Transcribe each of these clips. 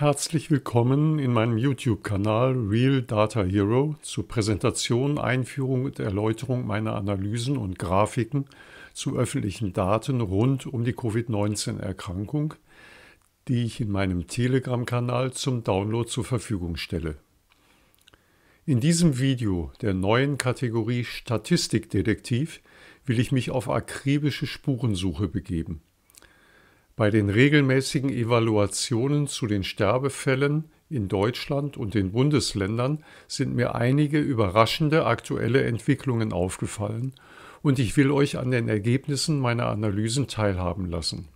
Herzlich willkommen in meinem YouTube-Kanal Real Data Hero zur Präsentation, Einführung und Erläuterung meiner Analysen und Grafiken zu öffentlichen Daten rund um die Covid-19-Erkrankung, die ich in meinem Telegram-Kanal zum Download zur Verfügung stelle. In diesem Video der neuen Kategorie Statistikdetektiv will ich mich auf akribische Spurensuche begeben. Bei den regelmäßigen Evaluationen zu den Sterbefällen in Deutschland und den Bundesländern sind mir einige überraschende aktuelle Entwicklungen aufgefallen, und ich will euch an den Ergebnissen meiner Analysen teilhaben lassen.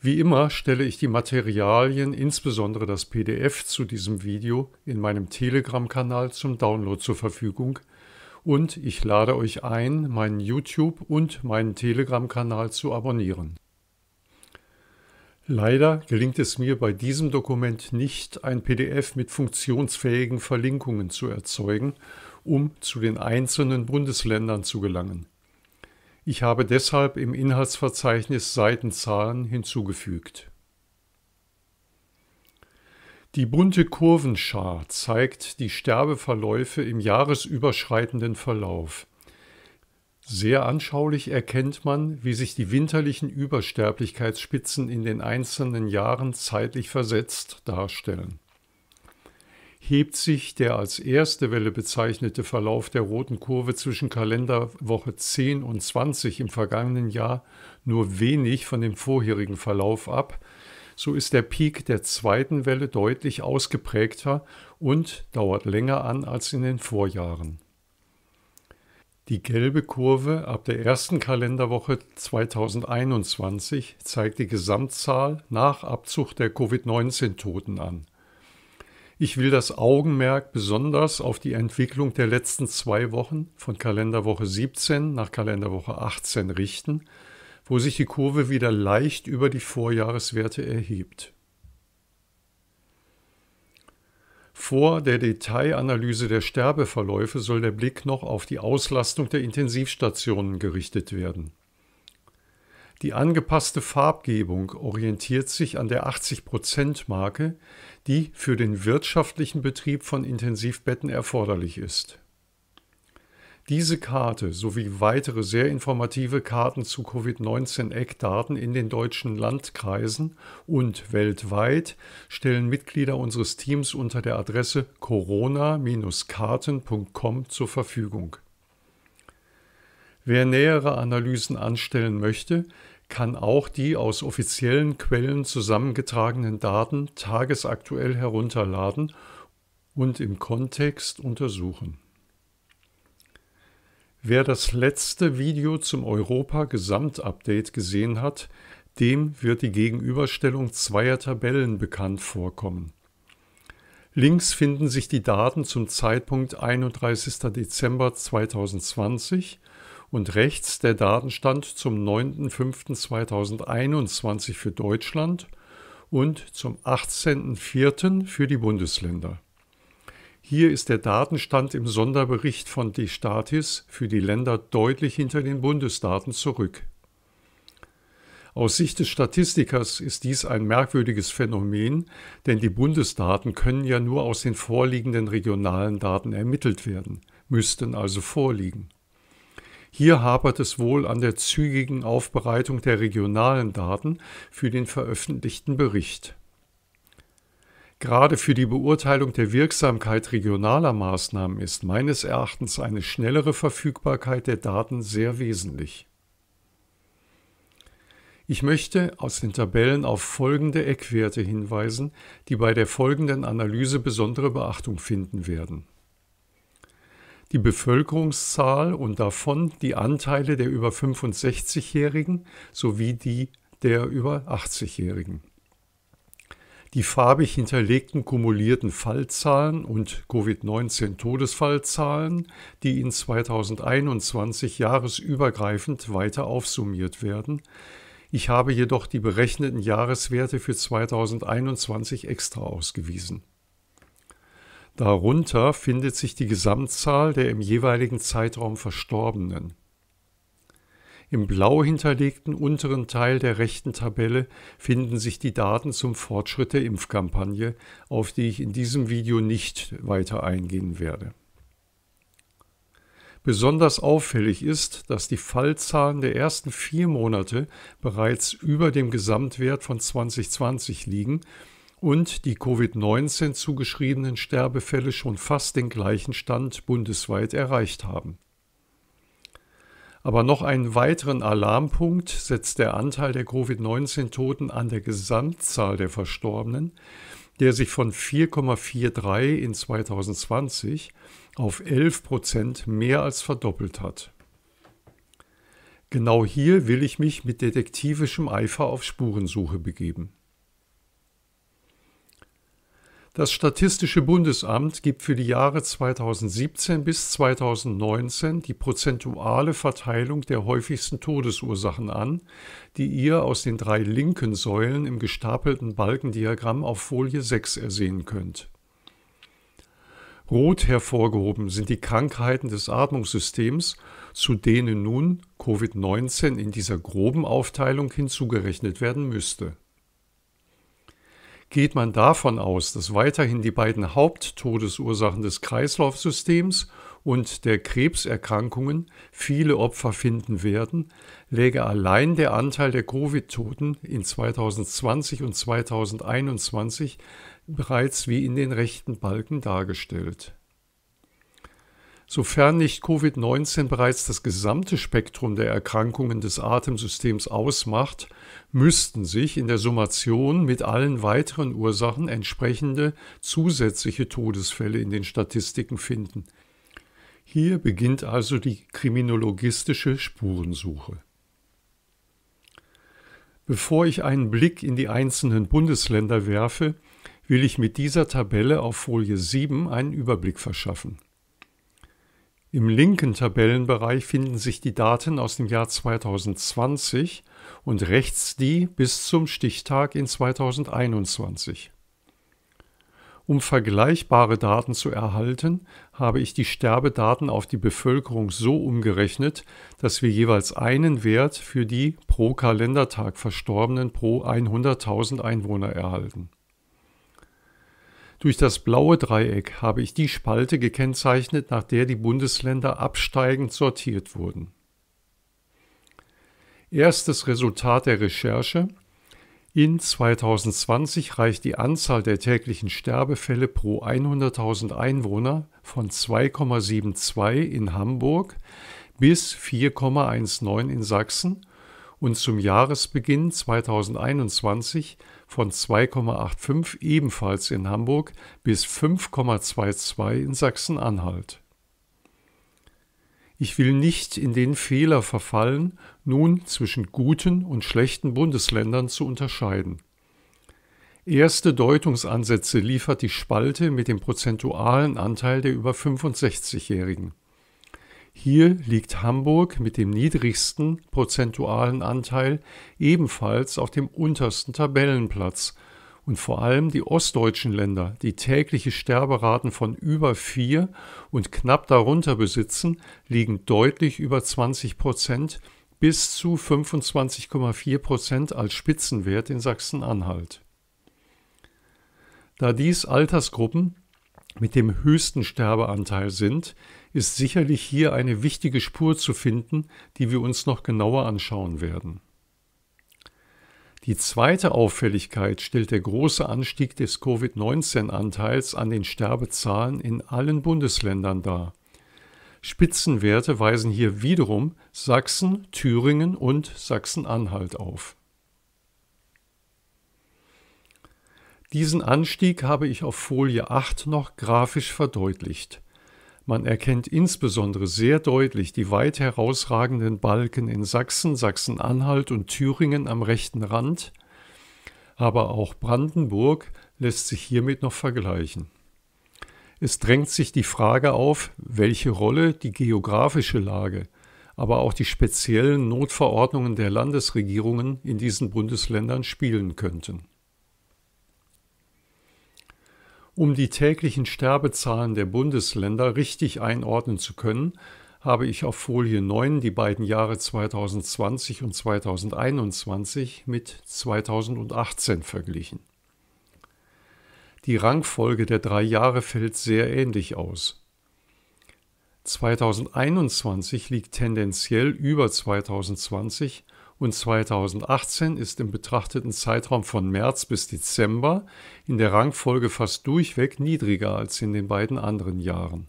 Wie immer stelle ich die Materialien, insbesondere das PDF zu diesem Video, in meinem Telegram-Kanal zum Download zur Verfügung, und ich lade euch ein, meinen YouTube und meinen Telegram-Kanal zu abonnieren. Leider gelingt es mir bei diesem Dokument nicht, ein PDF mit funktionsfähigen Verlinkungen zu erzeugen, um zu den einzelnen Bundesländern zu gelangen. Ich habe deshalb im Inhaltsverzeichnis Seitenzahlen hinzugefügt. Die bunte Kurvenschar zeigt die Sterbeverläufe im jahresüberschreitenden Verlauf. Sehr anschaulich erkennt man, wie sich die winterlichen Übersterblichkeitsspitzen in den einzelnen Jahren zeitlich versetzt darstellen. Hebt sich der als erste Welle bezeichnete Verlauf der roten Kurve zwischen Kalenderwoche 10 und 20 im vergangenen Jahr nur wenig von dem vorherigen Verlauf ab, so ist der Peak der zweiten Welle deutlich ausgeprägter und dauert länger an als in den Vorjahren. Die gelbe Kurve ab der ersten Kalenderwoche 2021 zeigt die Gesamtzahl nach Abzug der Covid-19-Toten an. Ich will das Augenmerk besonders auf die Entwicklung der letzten zwei Wochen von Kalenderwoche 17 nach Kalenderwoche 18 richten, wo sich die Kurve wieder leicht über die Vorjahreswerte erhebt. Vor der Detailanalyse der Sterbeverläufe soll der Blick noch auf die Auslastung der Intensivstationen gerichtet werden. Die angepasste Farbgebung orientiert sich an der 80-Prozent-Marke, die für den wirtschaftlichen Betrieb von Intensivbetten erforderlich ist diese Karte sowie weitere sehr informative Karten zu Covid-19-Eckdaten in den deutschen Landkreisen und weltweit stellen Mitglieder unseres Teams unter der Adresse corona-karten.com zur Verfügung. Wer nähere Analysen anstellen möchte, kann auch die aus offiziellen Quellen zusammengetragenen Daten tagesaktuell herunterladen und im Kontext untersuchen. Wer das letzte Video zum Europa-Gesamtupdate gesehen hat, dem wird die Gegenüberstellung zweier Tabellen bekannt vorkommen. Links finden sich die Daten zum Zeitpunkt 31. Dezember 2020 und rechts der Datenstand zum 9.05.2021 für Deutschland und zum 18.04. für die Bundesländer. Hier ist der Datenstand im Sonderbericht von DeStatis für die Länder deutlich hinter den Bundesdaten zurück. Aus Sicht des Statistikers ist dies ein merkwürdiges Phänomen, denn die Bundesdaten können ja nur aus den vorliegenden regionalen Daten ermittelt werden, müssten also vorliegen. Hier hapert es wohl an der zügigen Aufbereitung der regionalen Daten für den veröffentlichten Bericht. Gerade für die Beurteilung der Wirksamkeit regionaler Maßnahmen ist meines Erachtens eine schnellere Verfügbarkeit der Daten sehr wesentlich. Ich möchte aus den Tabellen auf folgende Eckwerte hinweisen, die bei der folgenden Analyse besondere Beachtung finden werden. Die Bevölkerungszahl und davon die Anteile der über 65-Jährigen sowie die der über 80-Jährigen die farbig hinterlegten kumulierten Fallzahlen und Covid-19-Todesfallzahlen, die in 2021 jahresübergreifend weiter aufsummiert werden. Ich habe jedoch die berechneten Jahreswerte für 2021 extra ausgewiesen. Darunter findet sich die Gesamtzahl der im jeweiligen Zeitraum Verstorbenen. Im blau hinterlegten unteren Teil der rechten Tabelle finden sich die Daten zum Fortschritt der Impfkampagne, auf die ich in diesem Video nicht weiter eingehen werde. Besonders auffällig ist, dass die Fallzahlen der ersten vier Monate bereits über dem Gesamtwert von 2020 liegen und die Covid-19 zugeschriebenen Sterbefälle schon fast den gleichen Stand bundesweit erreicht haben. Aber noch einen weiteren Alarmpunkt setzt der Anteil der Covid-19-Toten an der Gesamtzahl der Verstorbenen, der sich von 4,43 in 2020 auf 11 Prozent mehr als verdoppelt hat. Genau hier will ich mich mit detektivischem Eifer auf Spurensuche begeben. Das Statistische Bundesamt gibt für die Jahre 2017 bis 2019 die prozentuale Verteilung der häufigsten Todesursachen an, die ihr aus den drei linken Säulen im gestapelten Balkendiagramm auf Folie 6 ersehen könnt. Rot hervorgehoben sind die Krankheiten des Atmungssystems, zu denen nun Covid-19 in dieser groben Aufteilung hinzugerechnet werden müsste geht man davon aus, dass weiterhin die beiden Haupttodesursachen des Kreislaufsystems und der Krebserkrankungen viele Opfer finden werden, läge allein der Anteil der Covid-Toten in 2020 und 2021 bereits wie in den rechten Balken dargestellt. Sofern nicht Covid-19 bereits das gesamte Spektrum der Erkrankungen des Atemsystems ausmacht, müssten sich in der Summation mit allen weiteren Ursachen entsprechende zusätzliche Todesfälle in den Statistiken finden. Hier beginnt also die kriminologistische Spurensuche. Bevor ich einen Blick in die einzelnen Bundesländer werfe, will ich mit dieser Tabelle auf Folie 7 einen Überblick verschaffen. Im linken Tabellenbereich finden sich die Daten aus dem Jahr 2020 und rechts die bis zum Stichtag in 2021. Um vergleichbare Daten zu erhalten, habe ich die Sterbedaten auf die Bevölkerung so umgerechnet, dass wir jeweils einen Wert für die pro Kalendertag Verstorbenen pro 100.000 Einwohner erhalten. Durch das blaue Dreieck habe ich die Spalte gekennzeichnet, nach der die Bundesländer absteigend sortiert wurden. Erstes Resultat der Recherche in 2020 reicht die Anzahl der täglichen Sterbefälle pro 100.000 Einwohner von 2,72 in Hamburg bis 4,19 in Sachsen und zum Jahresbeginn 2021 von 2,85 ebenfalls in Hamburg bis 5,22 in Sachsen-Anhalt. Ich will nicht in den Fehler verfallen, nun zwischen guten und schlechten Bundesländern zu unterscheiden. Erste Deutungsansätze liefert die Spalte mit dem prozentualen Anteil der über 65-Jährigen. Hier liegt Hamburg mit dem niedrigsten prozentualen Anteil ebenfalls auf dem untersten Tabellenplatz und vor allem die ostdeutschen Länder, die tägliche Sterberaten von über vier und knapp darunter besitzen, liegen deutlich über 20 Prozent bis zu 25,4 Prozent als Spitzenwert in Sachsen-Anhalt. Da dies Altersgruppen mit dem höchsten Sterbeanteil sind, ist sicherlich hier eine wichtige Spur zu finden, die wir uns noch genauer anschauen werden. Die zweite Auffälligkeit stellt der große Anstieg des Covid-19-Anteils an den Sterbezahlen in allen Bundesländern dar. Spitzenwerte weisen hier wiederum Sachsen, Thüringen und Sachsen-Anhalt auf. Diesen Anstieg habe ich auf Folie 8 noch grafisch verdeutlicht. Man erkennt insbesondere sehr deutlich die weit herausragenden Balken in Sachsen, Sachsen-Anhalt und Thüringen am rechten Rand, aber auch Brandenburg lässt sich hiermit noch vergleichen. Es drängt sich die Frage auf, welche Rolle die geografische Lage, aber auch die speziellen Notverordnungen der Landesregierungen in diesen Bundesländern spielen könnten. Um die täglichen Sterbezahlen der Bundesländer richtig einordnen zu können, habe ich auf Folie 9 die beiden Jahre 2020 und 2021 mit 2018 verglichen. Die Rangfolge der drei Jahre fällt sehr ähnlich aus. 2021 liegt tendenziell über 2020, und 2018 ist im betrachteten Zeitraum von März bis Dezember in der Rangfolge fast durchweg niedriger als in den beiden anderen Jahren.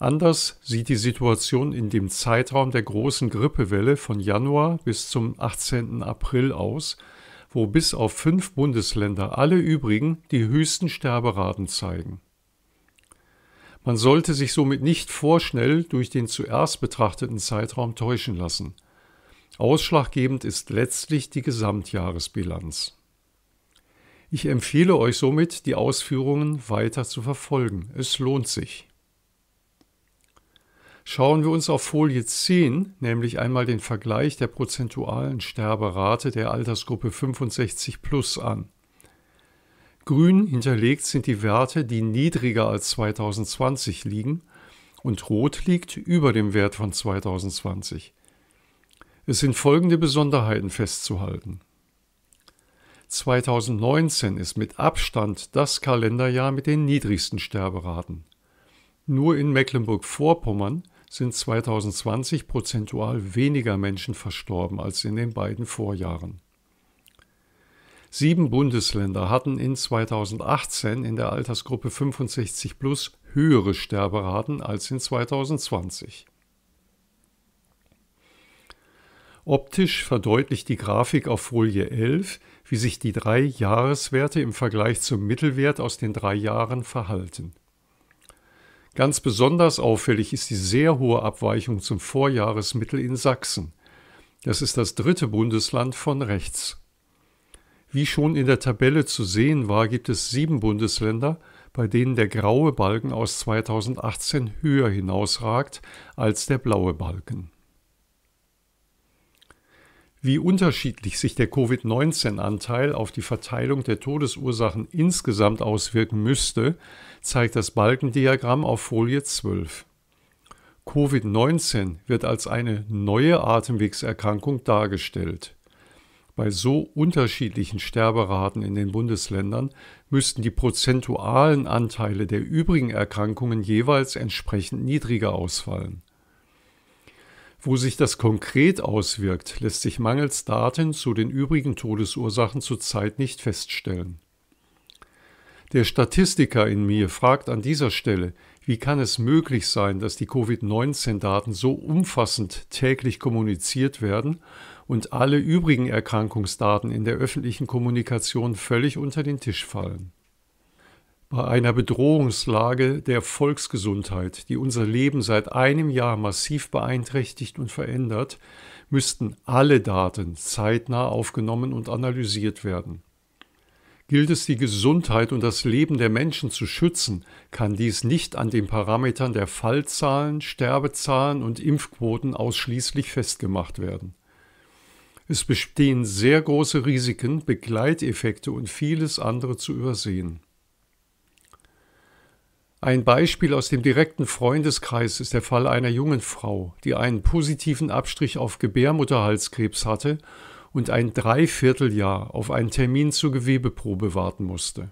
Anders sieht die Situation in dem Zeitraum der großen Grippewelle von Januar bis zum 18. April aus, wo bis auf fünf Bundesländer alle übrigen die höchsten Sterberaten zeigen. Man sollte sich somit nicht vorschnell durch den zuerst betrachteten Zeitraum täuschen lassen. Ausschlaggebend ist letztlich die Gesamtjahresbilanz. Ich empfehle euch somit, die Ausführungen weiter zu verfolgen. Es lohnt sich. Schauen wir uns auf Folie 10, nämlich einmal den Vergleich der prozentualen Sterberate der Altersgruppe 65 plus an. Grün hinterlegt sind die Werte, die niedriger als 2020 liegen und rot liegt über dem Wert von 2020. Es sind folgende Besonderheiten festzuhalten. 2019 ist mit Abstand das Kalenderjahr mit den niedrigsten Sterberaten. Nur in Mecklenburg-Vorpommern sind 2020 prozentual weniger Menschen verstorben als in den beiden Vorjahren. Sieben Bundesländer hatten in 2018 in der Altersgruppe 65 plus höhere Sterberaten als in 2020. Optisch verdeutlicht die Grafik auf Folie 11, wie sich die drei Jahreswerte im Vergleich zum Mittelwert aus den drei Jahren verhalten. Ganz besonders auffällig ist die sehr hohe Abweichung zum Vorjahresmittel in Sachsen. Das ist das dritte Bundesland von rechts. Wie schon in der Tabelle zu sehen war, gibt es sieben Bundesländer, bei denen der graue Balken aus 2018 höher hinausragt als der blaue Balken wie unterschiedlich sich der Covid-19-Anteil auf die Verteilung der Todesursachen insgesamt auswirken müsste, zeigt das Balkendiagramm auf Folie 12. Covid-19 wird als eine neue Atemwegserkrankung dargestellt. Bei so unterschiedlichen Sterberaten in den Bundesländern müssten die prozentualen Anteile der übrigen Erkrankungen jeweils entsprechend niedriger ausfallen. Wo sich das konkret auswirkt, lässt sich mangels Daten zu den übrigen Todesursachen zurzeit nicht feststellen. Der Statistiker in mir fragt an dieser Stelle, wie kann es möglich sein, dass die Covid-19-Daten so umfassend täglich kommuniziert werden und alle übrigen Erkrankungsdaten in der öffentlichen Kommunikation völlig unter den Tisch fallen? Bei einer Bedrohungslage der Volksgesundheit, die unser Leben seit einem Jahr massiv beeinträchtigt und verändert, müssten alle Daten zeitnah aufgenommen und analysiert werden. Gilt es, die Gesundheit und das Leben der Menschen zu schützen, kann dies nicht an den Parametern der Fallzahlen, Sterbezahlen und Impfquoten ausschließlich festgemacht werden. Es bestehen sehr große Risiken, Begleiteffekte und vieles andere zu übersehen. Ein Beispiel aus dem direkten Freundeskreis ist der Fall einer jungen Frau, die einen positiven Abstrich auf Gebärmutterhalskrebs hatte und ein Dreivierteljahr auf einen Termin zur Gewebeprobe warten musste.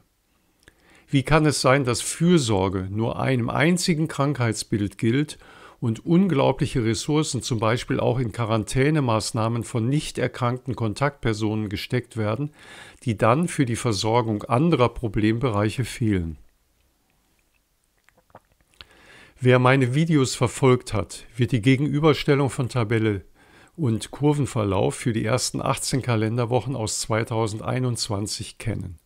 Wie kann es sein, dass Fürsorge nur einem einzigen Krankheitsbild gilt und unglaubliche Ressourcen zum Beispiel auch in Quarantänemaßnahmen von nicht erkrankten Kontaktpersonen gesteckt werden, die dann für die Versorgung anderer Problembereiche fehlen? Wer meine Videos verfolgt hat, wird die Gegenüberstellung von Tabelle und Kurvenverlauf für die ersten 18 Kalenderwochen aus 2021 kennen.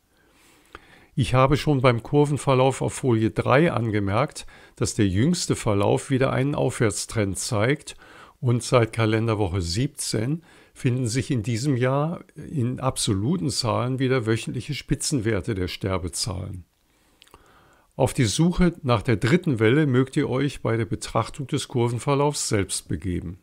Ich habe schon beim Kurvenverlauf auf Folie 3 angemerkt, dass der jüngste Verlauf wieder einen Aufwärtstrend zeigt und seit Kalenderwoche 17 finden sich in diesem Jahr in absoluten Zahlen wieder wöchentliche Spitzenwerte der Sterbezahlen. Auf die Suche nach der dritten Welle mögt ihr euch bei der Betrachtung des Kurvenverlaufs selbst begeben.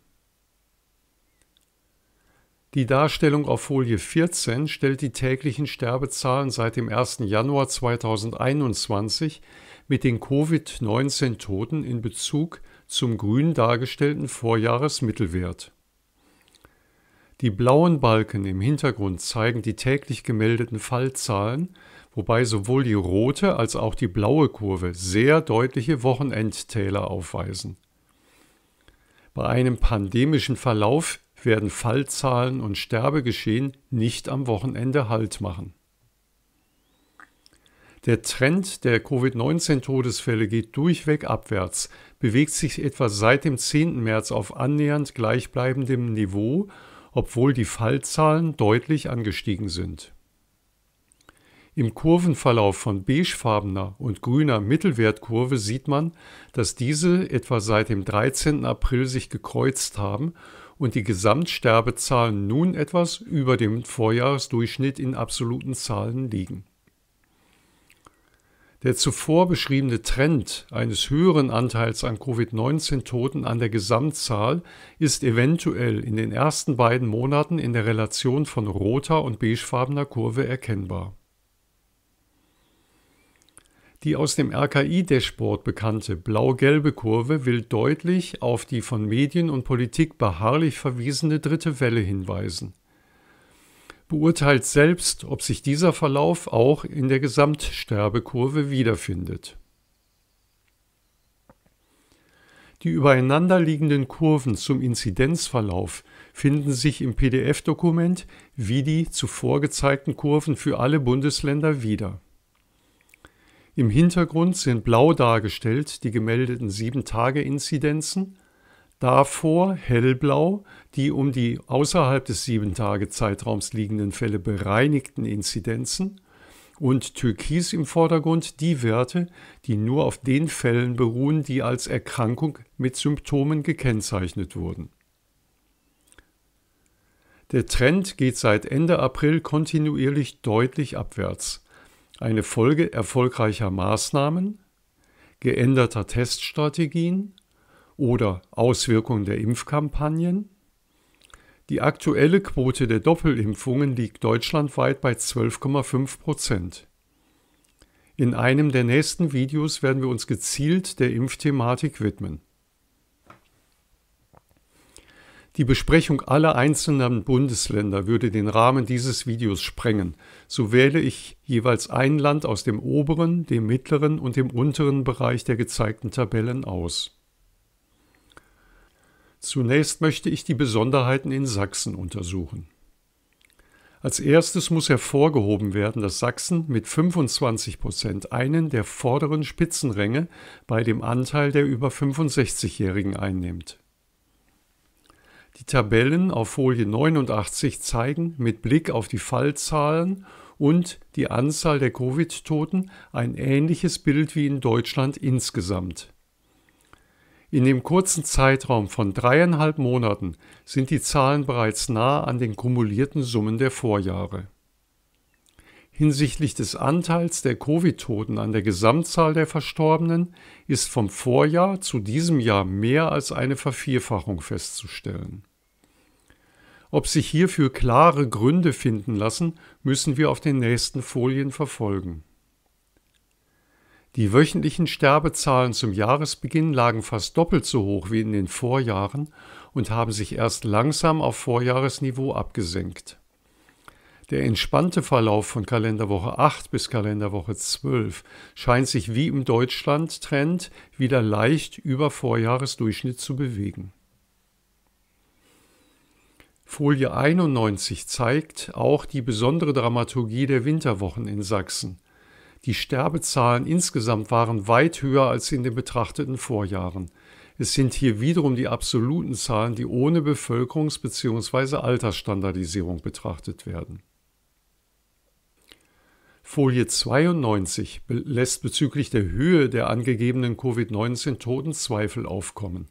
Die Darstellung auf Folie 14 stellt die täglichen Sterbezahlen seit dem 1. Januar 2021 mit den Covid-19-Toten in Bezug zum grün dargestellten Vorjahresmittelwert. Die blauen Balken im Hintergrund zeigen die täglich gemeldeten Fallzahlen wobei sowohl die rote als auch die blaue Kurve sehr deutliche Wochenendtäler aufweisen. Bei einem pandemischen Verlauf werden Fallzahlen und Sterbegeschehen nicht am Wochenende Halt machen. Der Trend der Covid-19-Todesfälle geht durchweg abwärts, bewegt sich etwa seit dem 10. März auf annähernd gleichbleibendem Niveau, obwohl die Fallzahlen deutlich angestiegen sind. Im Kurvenverlauf von beigefarbener und grüner Mittelwertkurve sieht man, dass diese etwa seit dem 13. April sich gekreuzt haben und die Gesamtsterbezahlen nun etwas über dem Vorjahresdurchschnitt in absoluten Zahlen liegen. Der zuvor beschriebene Trend eines höheren Anteils an Covid-19-Toten an der Gesamtzahl ist eventuell in den ersten beiden Monaten in der Relation von roter und beigefarbener Kurve erkennbar die aus dem RKI-Dashboard bekannte blau-gelbe Kurve will deutlich auf die von Medien und Politik beharrlich verwiesene dritte Welle hinweisen. Beurteilt selbst, ob sich dieser Verlauf auch in der Gesamtsterbekurve wiederfindet. Die übereinanderliegenden Kurven zum Inzidenzverlauf finden sich im PDF-Dokument wie die zuvor gezeigten Kurven für alle Bundesländer wieder. Im Hintergrund sind blau dargestellt die gemeldeten 7-Tage-Inzidenzen, davor hellblau die um die außerhalb des 7-Tage-Zeitraums liegenden Fälle bereinigten Inzidenzen und türkis im Vordergrund die Werte, die nur auf den Fällen beruhen, die als Erkrankung mit Symptomen gekennzeichnet wurden. Der Trend geht seit Ende April kontinuierlich deutlich abwärts eine Folge erfolgreicher Maßnahmen, geänderter Teststrategien oder Auswirkungen der Impfkampagnen. Die aktuelle Quote der Doppelimpfungen liegt deutschlandweit bei 12,5 Prozent. In einem der nächsten Videos werden wir uns gezielt der Impfthematik widmen. Die Besprechung aller einzelnen Bundesländer würde den Rahmen dieses Videos sprengen. So wähle ich jeweils ein Land aus dem oberen, dem mittleren und dem unteren Bereich der gezeigten Tabellen aus. Zunächst möchte ich die Besonderheiten in Sachsen untersuchen. Als erstes muss hervorgehoben werden, dass Sachsen mit 25 Prozent einen der vorderen Spitzenränge bei dem Anteil der über 65-Jährigen einnimmt. Die Tabellen auf Folie 89 zeigen mit Blick auf die Fallzahlen und die Anzahl der Covid-Toten ein ähnliches Bild wie in Deutschland insgesamt. In dem kurzen Zeitraum von dreieinhalb Monaten sind die Zahlen bereits nah an den kumulierten Summen der Vorjahre. Hinsichtlich des Anteils der Covid-Toten an der Gesamtzahl der Verstorbenen ist vom Vorjahr zu diesem Jahr mehr als eine Vervierfachung festzustellen. Ob sich hierfür klare Gründe finden lassen, müssen wir auf den nächsten Folien verfolgen. Die wöchentlichen Sterbezahlen zum Jahresbeginn lagen fast doppelt so hoch wie in den Vorjahren und haben sich erst langsam auf Vorjahresniveau abgesenkt. Der entspannte Verlauf von Kalenderwoche 8 bis Kalenderwoche 12 scheint sich wie im Deutschland-Trend wieder leicht über Vorjahresdurchschnitt zu bewegen. Folie 91 zeigt auch die besondere Dramaturgie der Winterwochen in Sachsen. Die Sterbezahlen insgesamt waren weit höher als in den betrachteten Vorjahren. Es sind hier wiederum die absoluten Zahlen, die ohne Bevölkerungs- bzw. Altersstandardisierung betrachtet werden. Folie 92 lässt bezüglich der Höhe der angegebenen Covid-19-Toten Zweifel aufkommen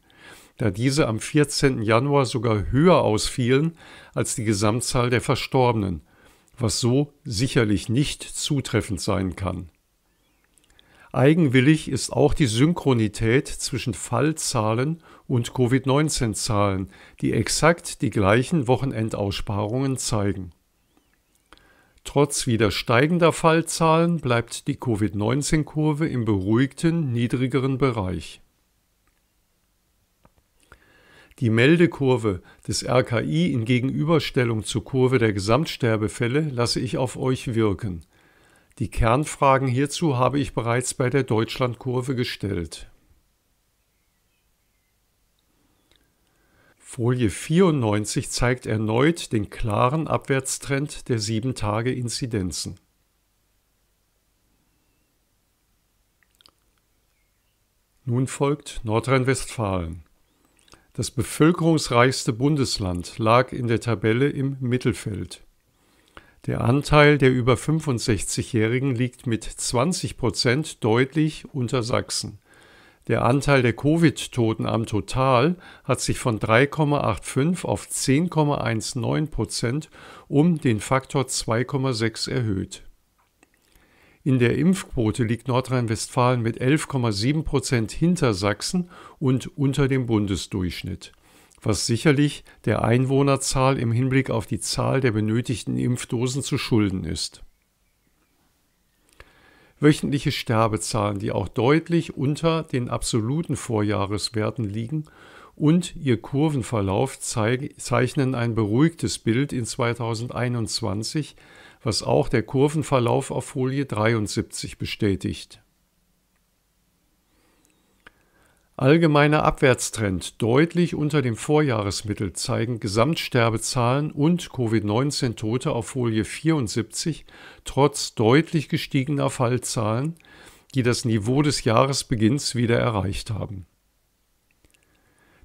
da diese am 14. Januar sogar höher ausfielen als die Gesamtzahl der Verstorbenen, was so sicherlich nicht zutreffend sein kann. Eigenwillig ist auch die Synchronität zwischen Fallzahlen und Covid-19-Zahlen, die exakt die gleichen Wochenendaussparungen zeigen. Trotz wieder steigender Fallzahlen bleibt die Covid-19-Kurve im beruhigten, niedrigeren Bereich. Die Meldekurve des RKI in Gegenüberstellung zur Kurve der Gesamtsterbefälle lasse ich auf euch wirken. Die Kernfragen hierzu habe ich bereits bei der Deutschlandkurve gestellt. Folie 94 zeigt erneut den klaren Abwärtstrend der 7-Tage-Inzidenzen. Nun folgt Nordrhein-Westfalen. Das bevölkerungsreichste Bundesland lag in der Tabelle im Mittelfeld. Der Anteil der über 65-Jährigen liegt mit 20 Prozent deutlich unter Sachsen. Der Anteil der Covid-Toten am Total hat sich von 3,85 auf 10,19 Prozent um den Faktor 2,6 erhöht. In der Impfquote liegt Nordrhein-Westfalen mit 11,7 Prozent hinter Sachsen und unter dem Bundesdurchschnitt, was sicherlich der Einwohnerzahl im Hinblick auf die Zahl der benötigten Impfdosen zu schulden ist. Wöchentliche Sterbezahlen, die auch deutlich unter den absoluten Vorjahreswerten liegen, und ihr Kurvenverlauf zeichnen ein beruhigtes Bild in 2021, was auch der Kurvenverlauf auf Folie 73 bestätigt. Allgemeiner Abwärtstrend deutlich unter dem Vorjahresmittel zeigen Gesamtsterbezahlen und Covid-19-Tote auf Folie 74 trotz deutlich gestiegener Fallzahlen, die das Niveau des Jahresbeginns wieder erreicht haben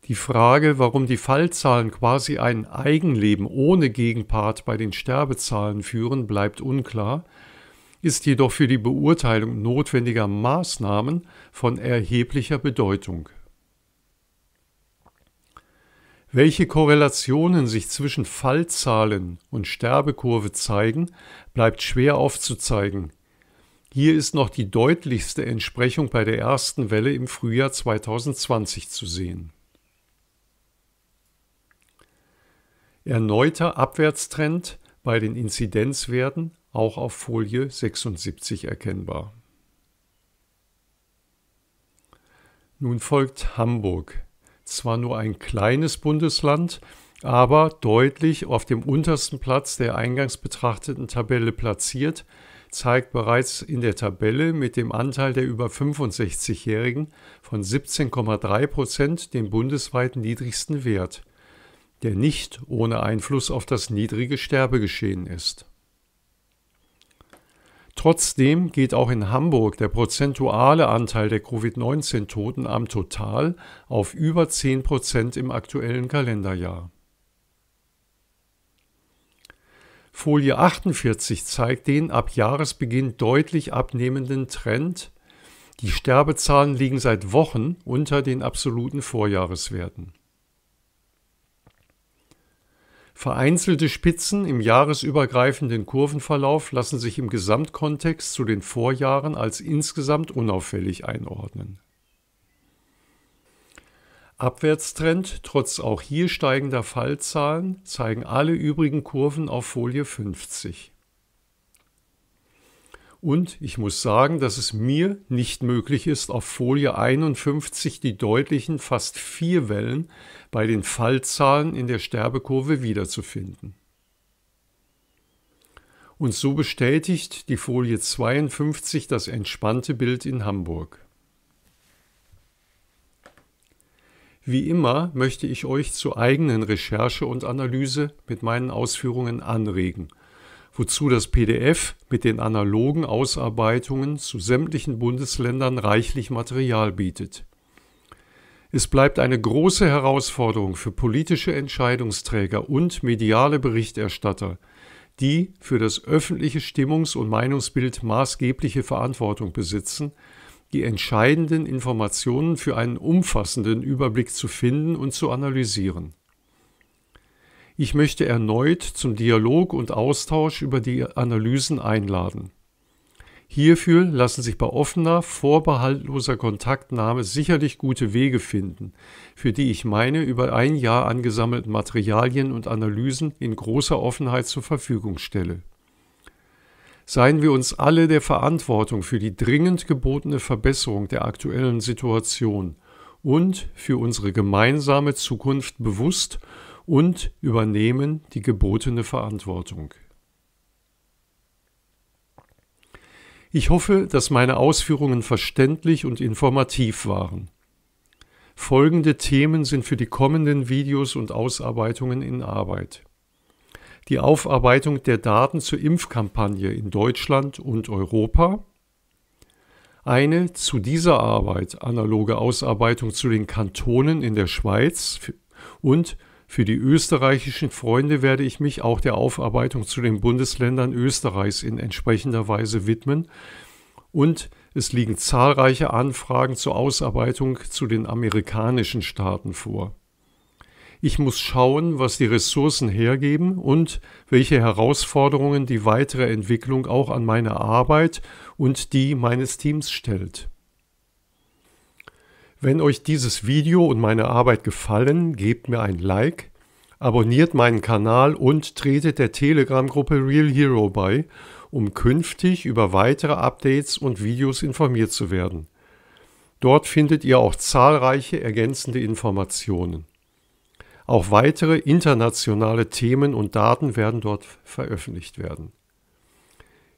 die Frage, warum die Fallzahlen quasi ein Eigenleben ohne Gegenpart bei den Sterbezahlen führen, bleibt unklar, ist jedoch für die Beurteilung notwendiger Maßnahmen von erheblicher Bedeutung. Welche Korrelationen sich zwischen Fallzahlen und Sterbekurve zeigen, bleibt schwer aufzuzeigen. Hier ist noch die deutlichste Entsprechung bei der ersten Welle im Frühjahr 2020 zu sehen. erneuter Abwärtstrend bei den Inzidenzwerten auch auf Folie 76 erkennbar. Nun folgt Hamburg. Zwar nur ein kleines Bundesland, aber deutlich auf dem untersten Platz der eingangs betrachteten Tabelle platziert, zeigt bereits in der Tabelle mit dem Anteil der über 65-Jährigen von 17,3 Prozent den bundesweit niedrigsten Wert der nicht ohne Einfluss auf das niedrige Sterbegeschehen ist. Trotzdem geht auch in Hamburg der prozentuale Anteil der Covid-19-Toten am Total auf über 10 Prozent im aktuellen Kalenderjahr. Folie 48 zeigt den ab Jahresbeginn deutlich abnehmenden Trend. Die Sterbezahlen liegen seit Wochen unter den absoluten Vorjahreswerten. Vereinzelte Spitzen im jahresübergreifenden Kurvenverlauf lassen sich im Gesamtkontext zu den Vorjahren als insgesamt unauffällig einordnen. Abwärtstrend trotz auch hier steigender Fallzahlen zeigen alle übrigen Kurven auf Folie 50. Und ich muss sagen, dass es mir nicht möglich ist, auf Folie 51 die deutlichen fast vier Wellen bei den Fallzahlen in der Sterbekurve wiederzufinden. Und so bestätigt die Folie 52 das entspannte Bild in Hamburg. Wie immer möchte ich euch zur eigenen Recherche und Analyse mit meinen Ausführungen anregen – wozu das PDF mit den analogen Ausarbeitungen zu sämtlichen Bundesländern reichlich Material bietet. Es bleibt eine große Herausforderung für politische Entscheidungsträger und mediale Berichterstatter, die für das öffentliche Stimmungs- und Meinungsbild maßgebliche Verantwortung besitzen, die entscheidenden Informationen für einen umfassenden Überblick zu finden und zu analysieren. Ich möchte erneut zum Dialog und Austausch über die Analysen einladen. Hierfür lassen sich bei offener, vorbehaltloser Kontaktnahme sicherlich gute Wege finden, für die ich meine über ein Jahr angesammelten Materialien und Analysen in großer Offenheit zur Verfügung stelle. Seien wir uns alle der Verantwortung für die dringend gebotene Verbesserung der aktuellen Situation und für unsere gemeinsame Zukunft bewusst und übernehmen die gebotene Verantwortung. Ich hoffe, dass meine Ausführungen verständlich und informativ waren. Folgende Themen sind für die kommenden Videos und Ausarbeitungen in Arbeit. Die Aufarbeitung der Daten zur Impfkampagne in Deutschland und Europa. Eine zu dieser Arbeit analoge Ausarbeitung zu den Kantonen in der Schweiz und für die österreichischen Freunde werde ich mich auch der Aufarbeitung zu den Bundesländern Österreichs in entsprechender Weise widmen und es liegen zahlreiche Anfragen zur Ausarbeitung zu den amerikanischen Staaten vor. Ich muss schauen, was die Ressourcen hergeben und welche Herausforderungen die weitere Entwicklung auch an meine Arbeit und die meines Teams stellt. Wenn euch dieses Video und meine Arbeit gefallen, gebt mir ein Like, abonniert meinen Kanal und tretet der Telegram-Gruppe Real Hero bei, um künftig über weitere Updates und Videos informiert zu werden. Dort findet ihr auch zahlreiche ergänzende Informationen. Auch weitere internationale Themen und Daten werden dort veröffentlicht werden.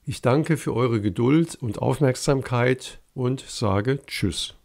Ich danke für eure Geduld und Aufmerksamkeit und sage Tschüss.